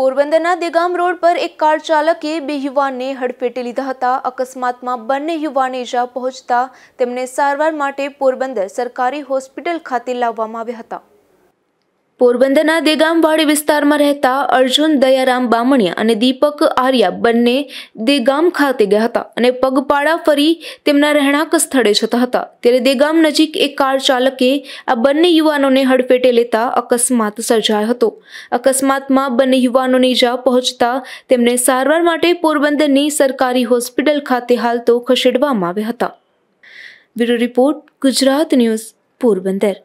પોરબંદરના દેગામ રોડ પર એક કાર ચાલકે બે યુવાનને હડફેટે લીધા હતા અકસ્માતમાં બંને યુવાને ઇજા પહોંચતા તેમને સારવાર માટે પોરબંદર સરકારી હોસ્પિટલ ખાતે લાવવામાં આવ્યા હતા પોરબંદરના દેગામવાડી વિસ્તારમાં રહેતા અર્જુન દયારામ બામણિયા અને દીપક આર્યા બંને દેગામ ખાતે ગયા હતા અને પગપાળા ફરી તેમના રહેણાંક સ્થળે જતા હતા ત્યારે દેગામ નજીક એક કાર ચાલકે આ બંને યુવાનોને હડફેટે લેતા અકસ્માત સર્જાયો હતો અકસ્માતમાં બંને યુવાનોને ઈજા પહોંચતા તેમને સારવાર માટે પોરબંદરની સરકારી હોસ્પિટલ ખાતે હાલ તો ખસેડવામાં આવ્યા હતા bureau report Gujarat news Porbandar